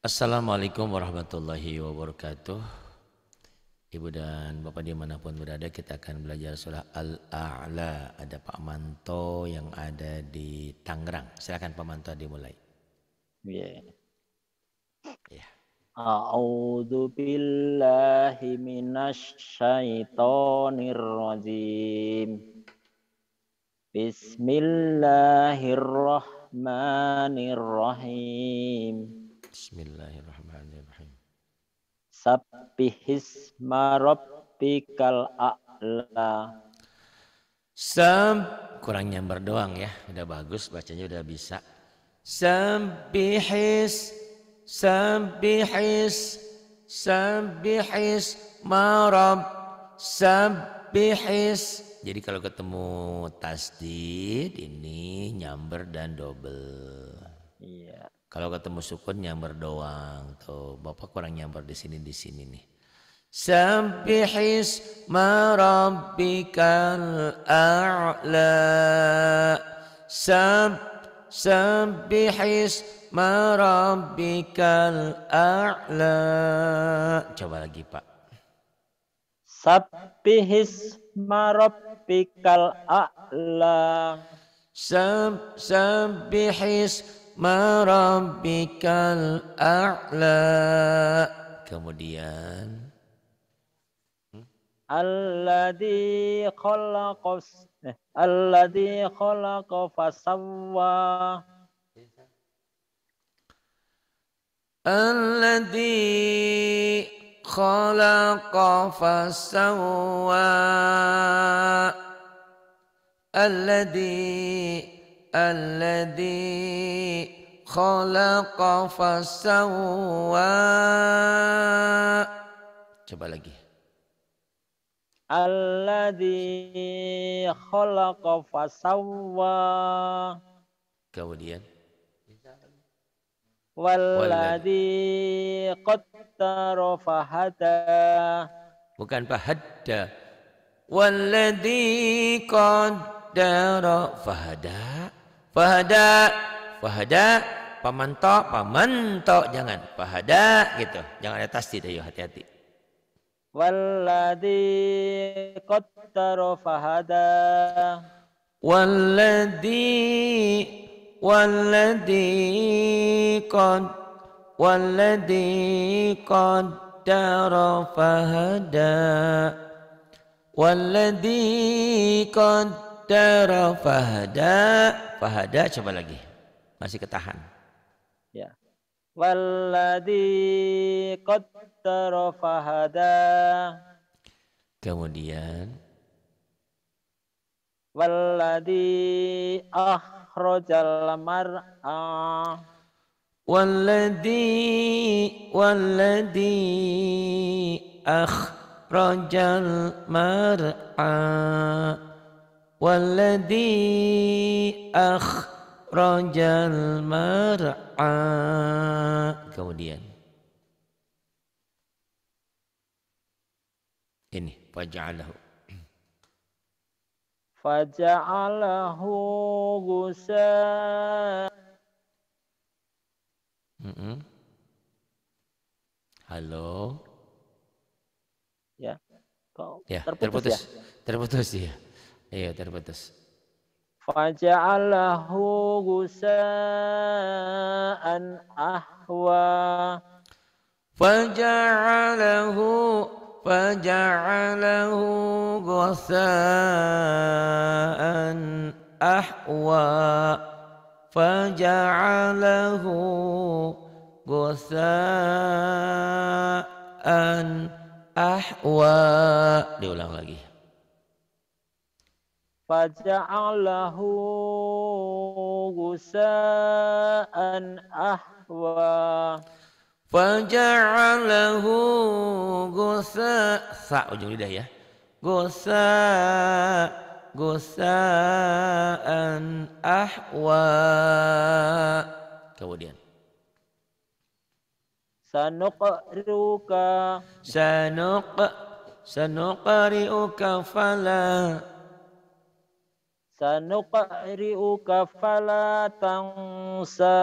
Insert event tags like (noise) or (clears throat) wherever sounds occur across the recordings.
Assalamualaikum warahmatullahi wabarakatuh Ibu dan Bapak dimanapun berada kita akan belajar surah Al-A'la Ada Pak Manto yang ada di Tangerang Silakan Pak Manto dimulai yeah. yeah. billahi minasy rajim Bismillahirrahmanirrahim Bismillahirrahmanirrahim. Bismillahirrahmanirrahim. Sabbihisma rabbikal a'la. Sam kurang nyamber doang ya. Udah bagus bacanya udah bisa. Sabbihis sabbihis sabbihis marab sab bihis. Jadi kalau ketemu tasdid ini nyamber dan double. Iya. Kalau ketemu sukun nyamber doang tuh. Bapak kurang nyamber di sini di sini nih. Sabihis marabbikal a'la. Sab sabihis marabbikal a'la. Coba lagi Pak. Sabihis marabbikal a'la. Sab Sabihis marabbikal a'la. Kemudian Alladhi khalaqas eh, Alladhi khalaqa fasawwa Alladhi خلق فسوى الذي الذي خلق فسوى coba lagi alladzi khalaqa fasawwa kemudian Walladhi qaddara fahada. Bukan fahada. Walladhi qaddara fahada. Fahada. Fahada. Pamanto Pamanto Jangan. Fahada gitu. Jangan ada tasdid. Ayo hati-hati. Walladhi qaddara fahada. Walladhi والذي قد والذي قدر فهدى والذي قدر فهدى فهدى coba lagi masih ketahan ya والذي قدر فهدى kemudian والذي أخرج المرأة والذي والذي أخرج المرعى والذي أخرج المرعى kemudian ini faj'alahu faja'alahu gusa mm -hmm. halo ya kok ya, terputus, terputus ya terputus ya iya terputus faja'alahu gusa'an ahwa faja'alahu فجعله غثاء أحوى فجعله غثاء أحوى diulang lagi فجعله غثاء أحوى Faja'alahu gosa Sa ujung lidah ya Gosa Gosaan ahwa Kemudian Sanuqri'uka Sanuq Sanuqri'uka fala Sanuqri'uka fala tangsa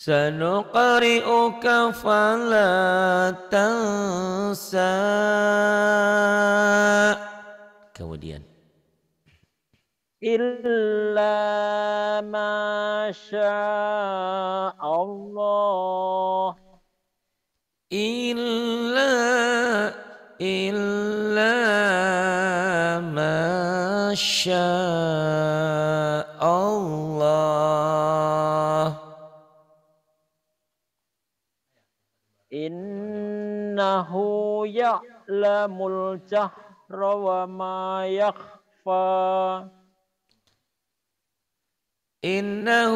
Sanuqari'uka fala tansa Kemudian Illa masya Allah Illa Illa masya يعلم الجهر وما يخفى إنه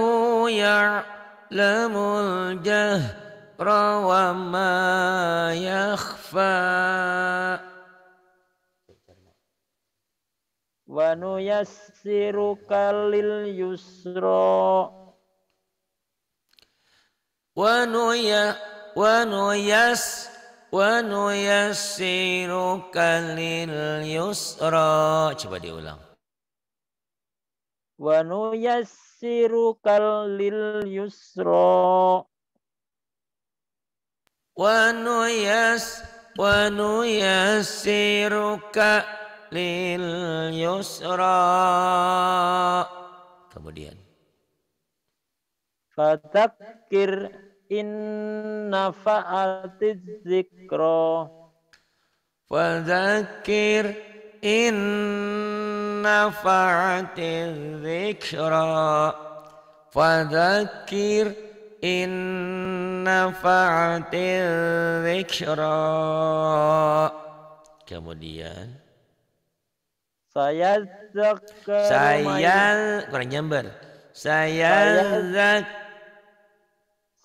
يعلم الجهر وما يخفى ونيسرك لليسرى ونيسرك wa nuyassiruka kalil yusra coba diulang wa nuyassiruka kalil yusra wa yas. wa nuyassiruka kalil yusra kemudian fadzakir inna fa'atiz zikra Fadzakir inna fa'atiz zikra Fadzakir inna fa'atiz zikra Kemudian saya zakkar saya kurang nyamber saya zakkar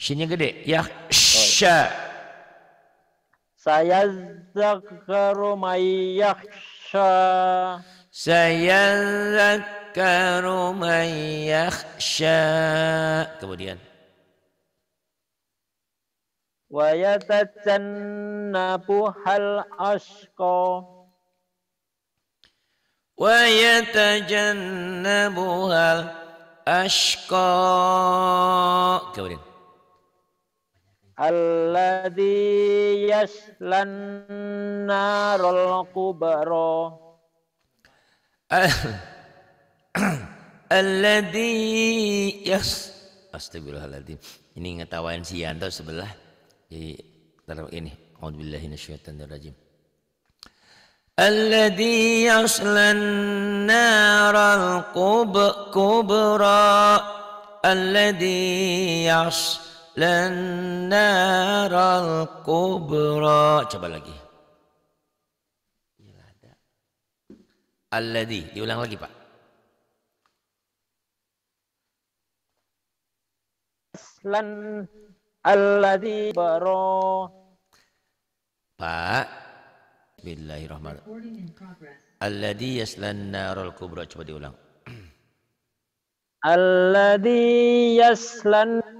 Shinnya gede. Ya oh, iya. sya. Saya zakaru may Saya zakaru may Kemudian. Wa yatajannabuhal hal ashqa. Wa yatajannabuhal ashqa. Kemudian alladzi yaslan narul kubra (coughs) alladzi yas astagfirullahaladzim ini ngetawain si Yanto sebelah jadi taruh ini A'udzubillahi Alladhi yaslan naral kubra Alladhi yaslan al kubra. Coba lagi. Alladhi. Diulang lagi Pak. Aslan alladhi baro. Pak. Bismillahirrahmanirrahim. Alladhi yaslan narul kubra. Coba diulang. Alladhi yaslan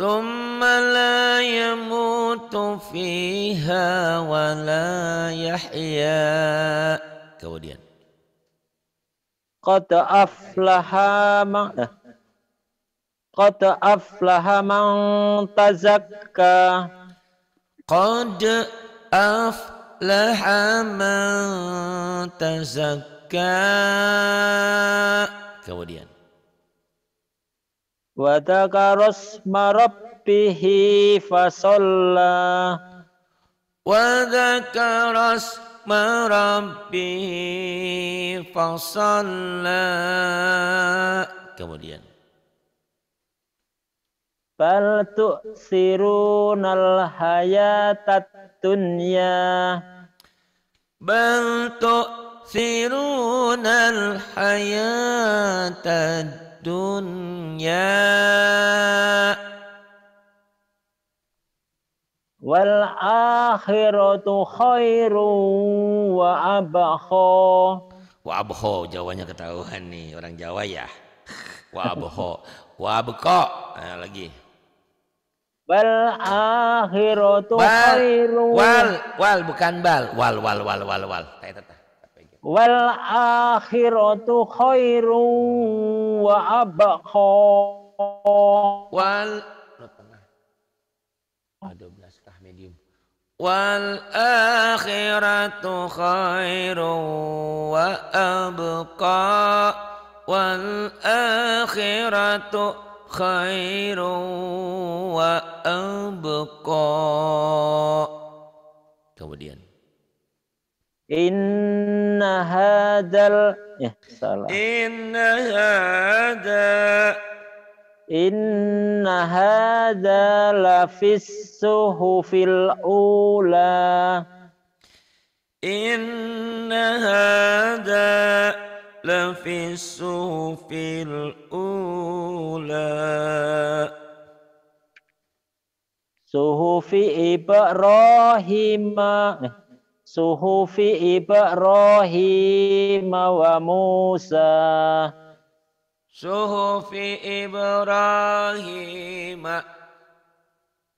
ثم لا يموت فيها ولا يحيا kemudian قد أفلح من قد أفلح من تزكى قد أفلح من تزكى kemudian wa dzakara isma fasalla wa dzakara isma fasalla kemudian bal tu'sirunal hayatat dunya bal tu'sirunal hayatat الدنيا والآخرة خير khairu wa abakho wa abho jawanya ketahuan nih orang Jawa ya wa abho wa nah, lagi wal akhiratu khairu wal wal bukan bal wal wal wal wal wal wal akhiratu khairu wa abqa wal ada belas kah medium wal akhiratu khairu wa abqa wal akhiratu khairu wa abqa kemudian Inna hadal ya salah. Inna hada Inna hada lafis suhufil ula Inna hada lafis suhufil ula Suhufi Ibrahim eh suhufi Ibrahim wa Musa suhufi Ibrahim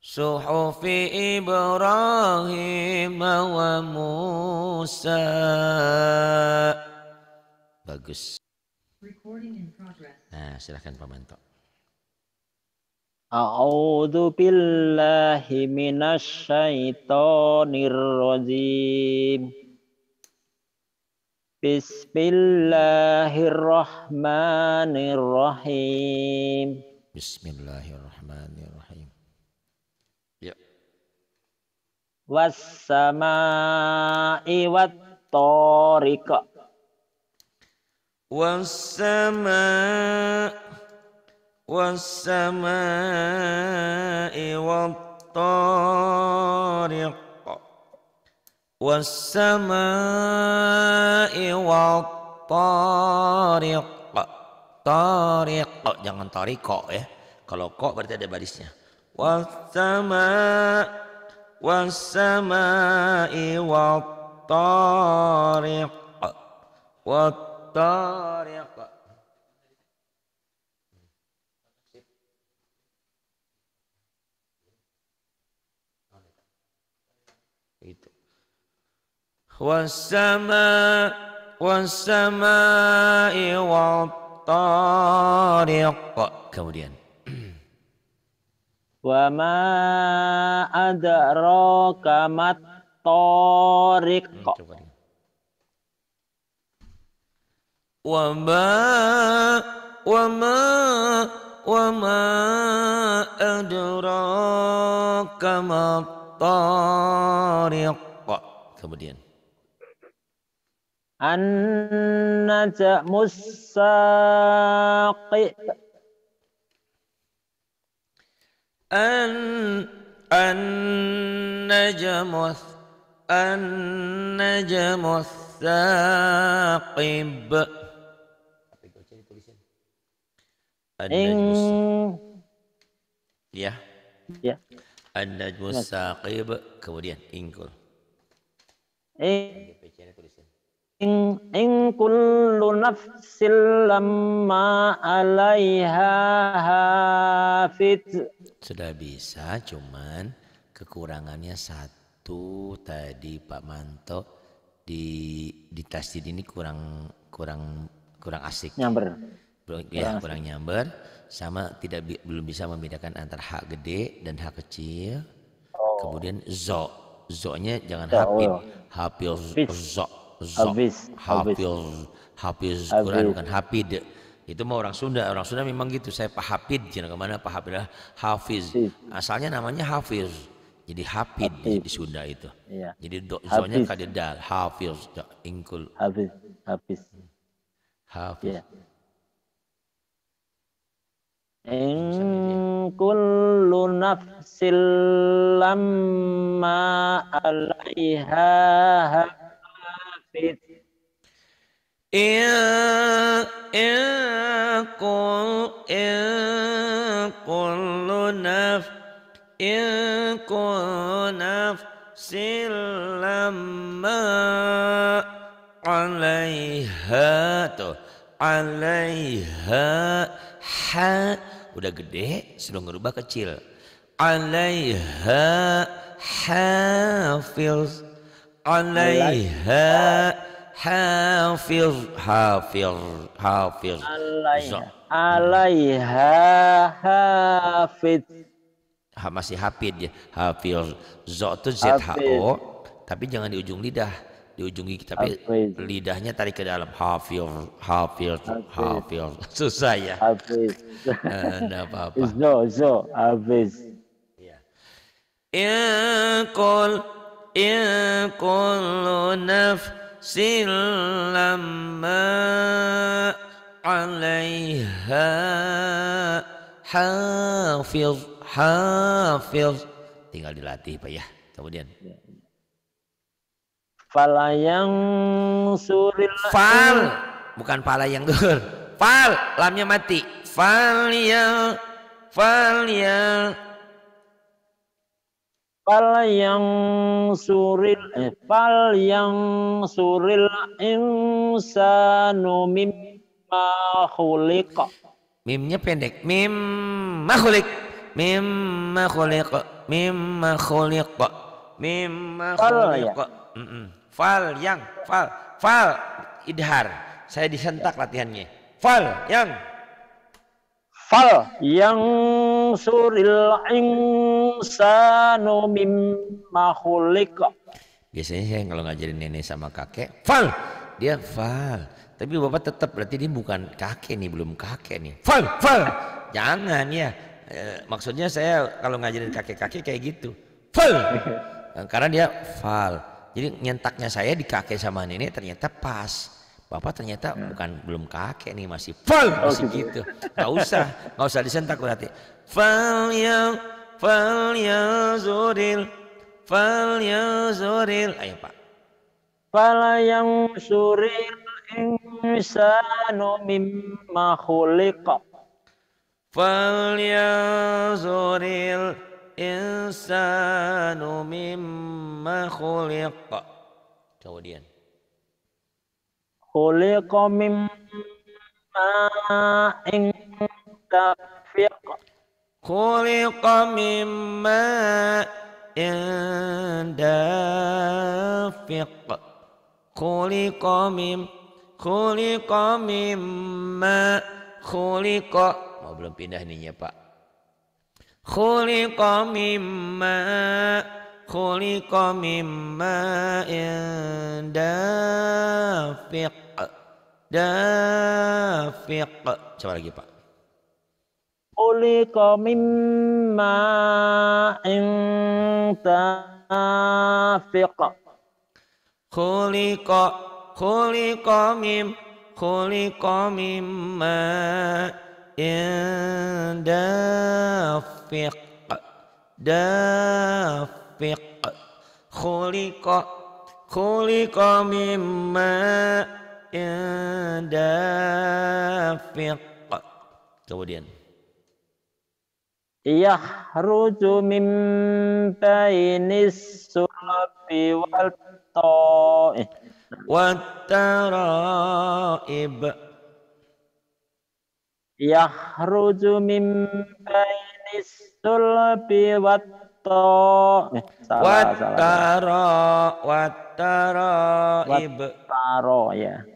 suhufi Ibrahim wa Musa bagus nah silahkan Pak pemantau A'udzu billahi minasy rajim. Bismillahirrahmanirrahim. Bismillahirrahmanirrahim. Ya. Wassama'i wat-tariq. Wassama' والسماء والطارق والسماء والطارق طارق jangan tariko ya kalau kok berarti ada barisnya والسماء والسماء والطارق والطارق والسماء والسماء والطارق kemudian وما أدراك ما الطارق وما وما وما أدراك ما الطارق kemudian An-najmus An an-najmus an-najmus saqib. An-najmus. Ya. Ya. An-najmus saqib kemudian ingkul. Eh. In, in kullu nafsin alaiha hafid. Sudah bisa, cuman kekurangannya satu tadi Pak Manto di di tasdid ini kurang kurang kurang asik. Nyamber. Ya, kurang, ya, asik. kurang nyamber sama tidak bi, belum bisa membedakan antara hak gede dan hak kecil. Oh. Kemudian zo. Zo-nya jangan hafid. hapil zo. Hafiz, hafiz, hafiz Quran bukan hafid. Itu mah orang Sunda, orang Sunda memang gitu. Saya Pak Hafid, Hafiz, kemana Pak Hafid Hafiz, Hafiz. Asalnya namanya Hafiz. Jadi Hafid di Sunda itu. Iya. Jadi soalnya kadedal, Hafiz, ingkul. Hafiz, Hafiz. Hafiz. Hafiz, iya. In kullu nafsin lamma alaiha Please. إن إن كل إن alaiha ha udah gede sudah ngerubah kecil alaiha hafils alaiha hafir hafir hafir alaiha alaiha hafid ha, masih hafid ya hafir zo itu z h o tapi jangan di ujung lidah di ujung gigi tapi Hafiz. lidahnya tarik ke dalam hafir hafir hafir susah ya hafiz (laughs) enggak eh، apa-apa zo zo hafiz ya in qol إن كل نفس لما عليها حافظ حافظ tinggal dilatih Pak ya kemudian falayang suril fal anu. bukan falayang gur fal lamnya mati fal ya fal ya. Fal yang suril eh, fal yang suril insanu mim khuliq. Mimnya pendek. Mimma khuliq. Mimma khuliq. Mimma khuliq. Mimma khuliq. Mm -mm. Fal yang fal fal idhar. Saya disentak latihannya. Fal yang fal yang suril ing insanu mimma khuliqa. Biasanya saya kalau ngajarin nenek sama kakek, fal, dia fal. Tapi bapak tetap berarti ini bukan kakek nih, belum kakek nih. Fal, fal. Jangan ya. E, maksudnya saya kalau ngajarin kakek-kakek kayak gitu. Fal. Eh, karena dia fal. Jadi nyentaknya saya di kakek sama nenek ternyata pas. Bapak ternyata hmm. bukan belum kakek nih masih fal masih oh, gitu. gitu. Gak usah, gak usah disentak berarti. Fal yang falyazuril falyazuril ayo Pak falayang suril insanu mimma khuliqa falyazuril insanu mimma khuliqa kemudian khuliqa mimma in tafiq Kulikoh mimma yenda fiaqpa, kulikoh mimma, kulikoh mimma, kulikoh, mau belum pindahin iya pak, kulikoh mimma, kulikoh mimma yenda fiaqpa, yenda coba lagi pak khuliqa min ma'in dafiq khuliqa khuliqa min khuliqa min ma'in dafiq dafiq khuliqa khuliqa min ma'in dafiq kemudian yahruju min bainis sulabi wal ta'i wattaraib yahruju min bainis sulabi wat ta'i wattara wattaraib wattara ya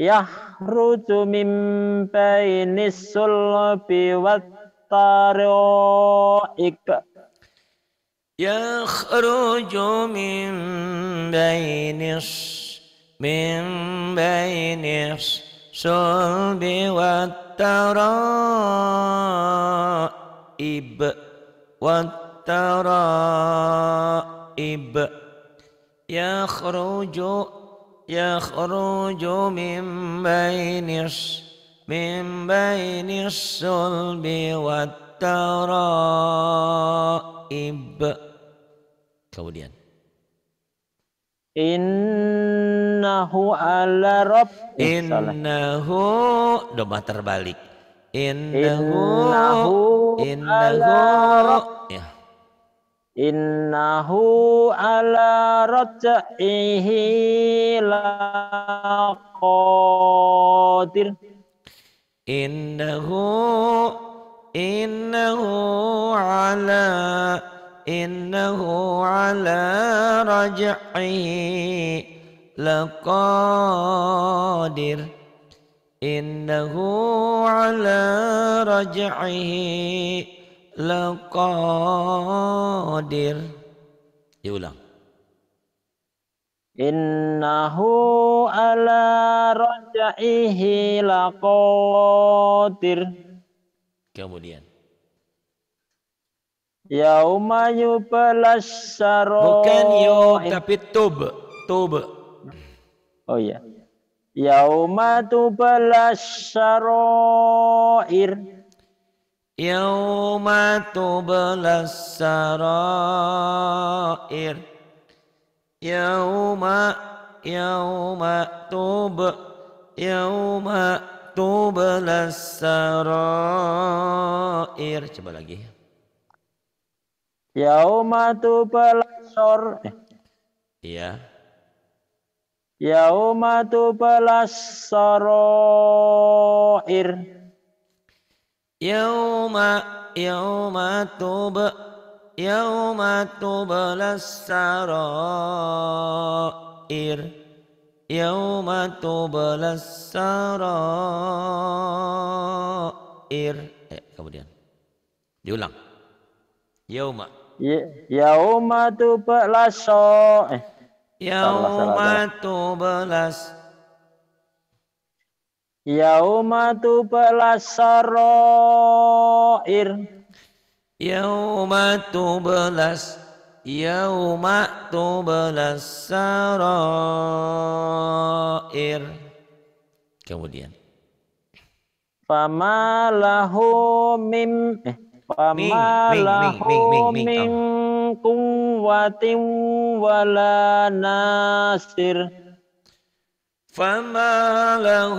يخرج من بين الصلب والطرائق يخرج من بين من بين الصلب والترائب والترائب يخرج يخرج من بين من بين الصلب والترائب kemudian innahu ala rabb innahu domba terbalik innahu innahu, innahu ya Innahu ala raj'ihi laqadir. Innahu innahu ala innahu ala raj'ihi laqadir. Innahu ala raj'ihi laqadir diulang innahu ala rajaihi laqadir kemudian Yauma yublas syaro. Bukan yo tapi tub, tub. Oh iya. Yauma tublas syaroir. Yauma tublas sarair Yauma Yauma tub Yauma tublas sarair Coba lagi Yauma tublas sor eh. Iya Yauma tublas sarair Yauma yauma tuba yauma tublas sarair yauma tublas ir eh, kemudian diulang yauma ya, yauma tuba laso eh yauma tublas Yaumatu belasaroir. Yaumatu belas. Yaumatu belasaroir. tublas sarair. Kemudian. Fama lahu mim eh, fama ming, walanasir. ming, ming, ming, ming, ming. فما له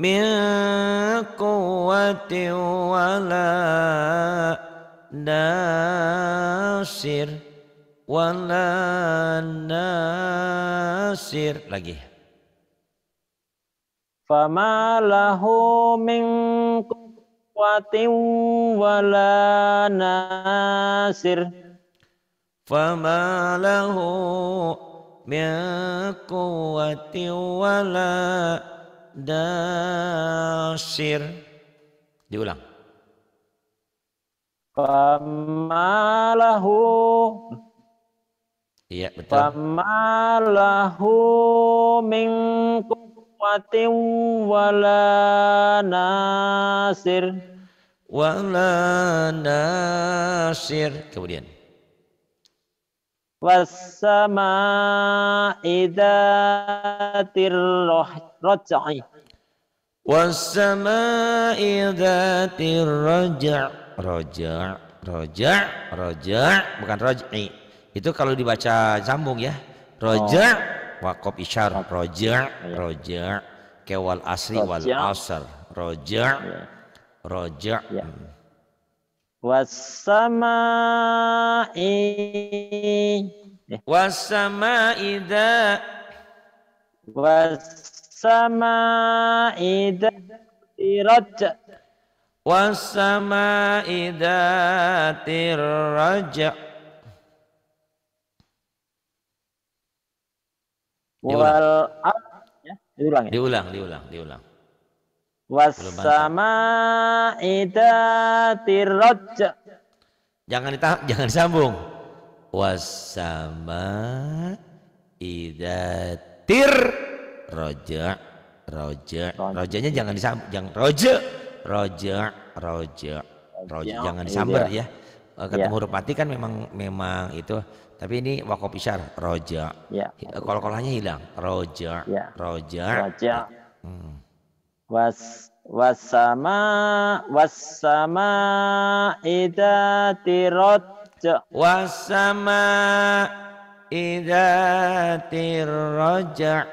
من قوة ولا ناصر ولا ناصر lagi فما له من قوة ولا ناصر فما له من قوة ولا diulang pamalahu iya betul pamalahu min quwwatin wala nasir wala nasir kemudian wassama'i ida tirrojai wassama'i ida tirroja roja, roja, roja, bukan roji. itu kalau dibaca sambung ya Roja, oh. wakop isyar roja, iya. roja kewal asri wal asr Roja, iya. roja. ya wasamai eh. wasamai da wasamai da tirat wasamai da tiraja wal ya, ya? diulang diulang diulang diulang Wasama Jangan ditah jangan sambung. Wasama idatir roja roja rojanya jangan disambung, jangan roja roja roja roja jangan disamber ya ketemu huruf mati kan memang memang itu tapi ini wakopisar isyar roja ya. kalau kolanya hilang roja roja, roja was wasama wasama ida tirot wasama ida tiroja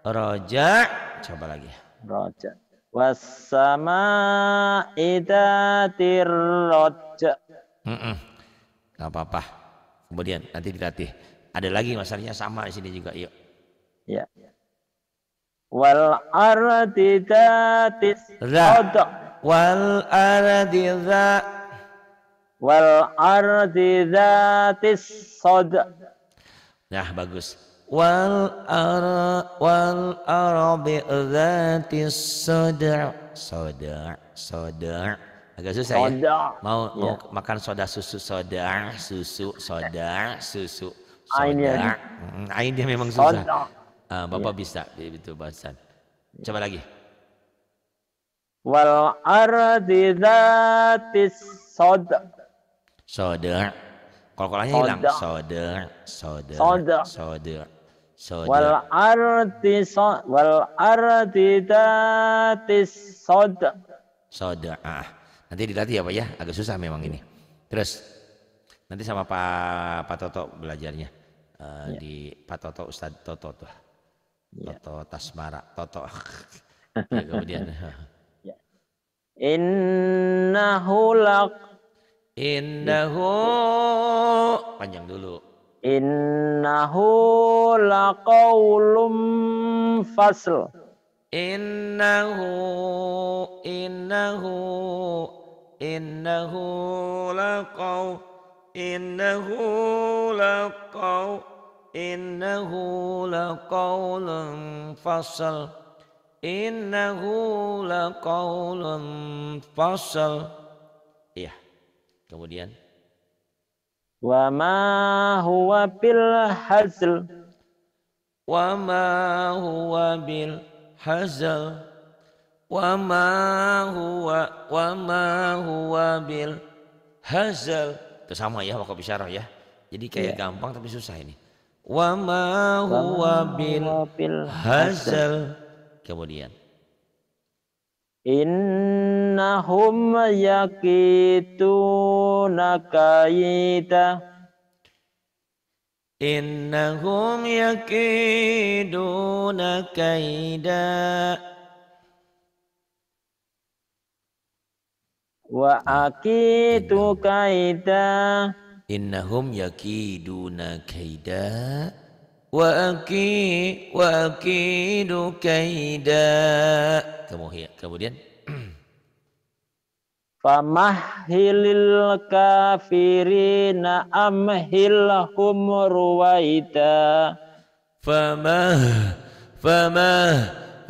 roja coba lagi roja wasama ida tiroja mm -mm. nggak apa-apa kemudian nanti dilatih ada lagi masalahnya sama di sini juga yuk ya yeah wal ardi dhatis sad wal ardi wal ardi dhatis sad nah bagus wal ar wal arabi dhatis sad sad sad agak susah ya mau, mau ya. makan soda susu soda susu soda susu soda ain dia memang susah Ah, Bapak ya. bisa itu bahasan. Coba lagi. Wal ardi dzatis sod. Soda. Kolkolanya hilang. Soda. Soda. Soda. Soda. Soda. Wal ardi so, wal ardi dzatis sod. Soda. Ah. Nanti dilatih ya Pak ya, agak susah memang ini. Terus nanti sama Pak Pak Toto belajarnya uh, ya. di Pak Toto Ustadz Toto tuh. Ya. Toto Tasmara, Toto. (laughs) Iya, kemudian. Ya. Innahu lak. Innahu panjang dulu. Innahu laqaulum fasl. Innahu innahu innahu laqaul innahu laqaul innahu laqaulun fasal innahu laqaulun fasal iya kemudian wa ma huwa bil hazl wa ma huwa bil hazl wa ma huwa wa ma huwa bil hazl itu sama ya wakaf isyarah ya jadi kayak yeah. gampang tapi susah ini wa ma huwa bil hazal kemudian innahum yakituna kaita innahum yakiduna kaida wa akitu kaida innahum yakiduna kaida wa aki wa akidu kaida kemudian kemudian (clears throat) famahilil kafirina amhilhum ruwaida famah famah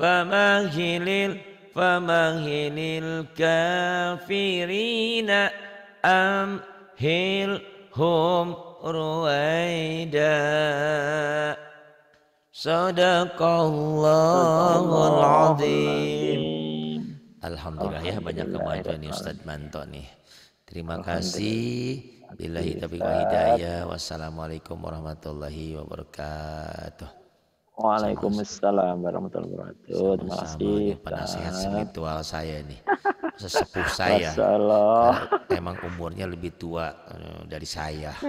famahilil famahilil kafirina amhil hum ruwaida Sadaqallahul azim Alhamdulillah ya banyak kemajuan nih ya, Ustaz Manto nih Terima kasih Bila taufiq wa hidayah Wassalamualaikum warahmatullahi wabarakatuh Waalaikumsalam warahmatullahi wabarakatuh. Terima kasih. Penasehat spiritual saya nih sesepuh saya. emang umurnya lebih tua eh, dari saya.